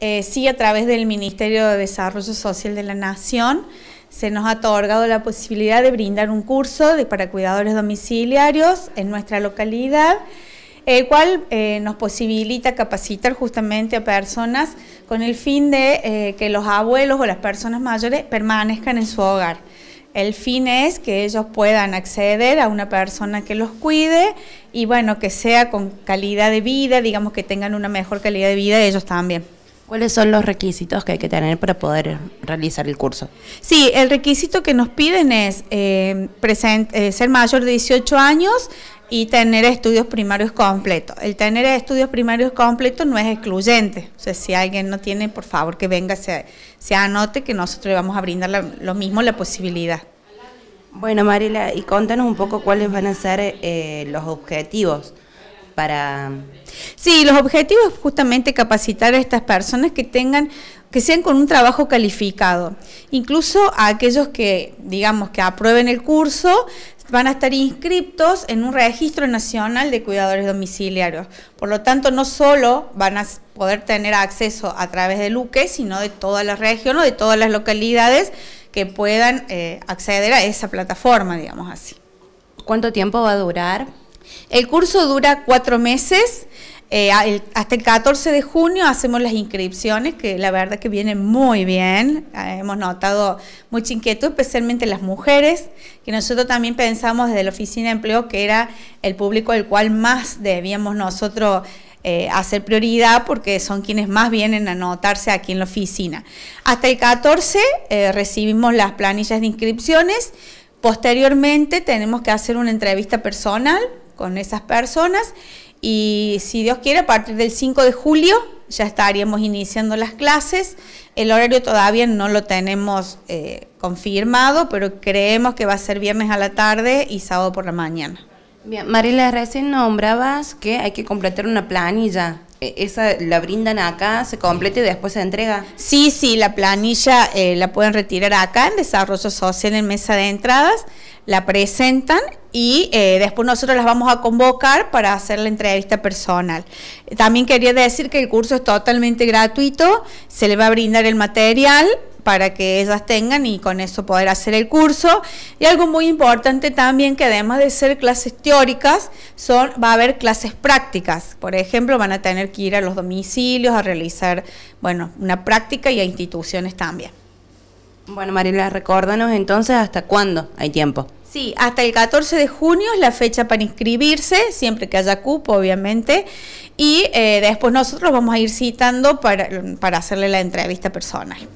Eh, sí, a través del Ministerio de Desarrollo Social de la Nación se nos ha otorgado la posibilidad de brindar un curso para cuidadores domiciliarios en nuestra localidad, el cual eh, nos posibilita capacitar justamente a personas con el fin de eh, que los abuelos o las personas mayores permanezcan en su hogar. El fin es que ellos puedan acceder a una persona que los cuide y bueno, que sea con calidad de vida, digamos que tengan una mejor calidad de vida ellos también. ¿Cuáles son los requisitos que hay que tener para poder realizar el curso? Sí, el requisito que nos piden es eh, eh ser mayor de 18 años y tener estudios primarios completos. El tener estudios primarios completos no es excluyente. O sea, si alguien no tiene, por favor que venga, se, se anote que nosotros le vamos a brindar lo mismo la posibilidad. Bueno, Marila, y contanos un poco cuáles van a ser eh, los objetivos para... Sí, los objetivos es justamente capacitar a estas personas que tengan que sean con un trabajo calificado. Incluso a aquellos que, digamos, que aprueben el curso, van a estar inscriptos en un registro nacional de cuidadores domiciliarios. Por lo tanto, no solo van a poder tener acceso a través de Luque, sino de toda la región o de todas las localidades que puedan eh, acceder a esa plataforma, digamos así. ¿Cuánto tiempo va a durar? El curso dura cuatro meses. Eh, hasta el 14 de junio hacemos las inscripciones, que la verdad que vienen muy bien. Eh, hemos notado mucha inquietud, especialmente las mujeres, que nosotros también pensamos desde la Oficina de Empleo que era el público al cual más debíamos nosotros eh, hacer prioridad porque son quienes más vienen a anotarse aquí en la oficina. Hasta el 14 recibimos las planillas de inscripciones. Posteriormente tenemos que hacer una entrevista personal con esas personas y si Dios quiere, a partir del 5 de julio ya estaríamos iniciando las clases. El horario todavía no lo tenemos eh, confirmado, pero creemos que va a ser viernes a la tarde y sábado por la mañana. Bien, Marila, recién nombrabas que hay que completar una planilla. Eh, esa la brindan acá, se complete y después se entrega. Sí, sí, la planilla eh, la pueden retirar acá en Desarrollo Social en Mesa de Entradas, la presentan y eh, después nosotros las vamos a convocar para hacer la entrevista personal. También quería decir que el curso es totalmente gratuito, se le va a brindar el material para que ellas tengan y con eso poder hacer el curso. Y algo muy importante también que además de ser clases teóricas, son, va a haber clases prácticas. Por ejemplo, van a tener que ir a los domicilios a realizar bueno, una práctica y a instituciones también. Bueno, Mariela, recuérdanos entonces hasta cuándo hay tiempo. Sí, hasta el 14 de junio es la fecha para inscribirse, siempre que haya cupo, obviamente. Y eh, después nosotros vamos a ir citando para hacerle la entrevista personal.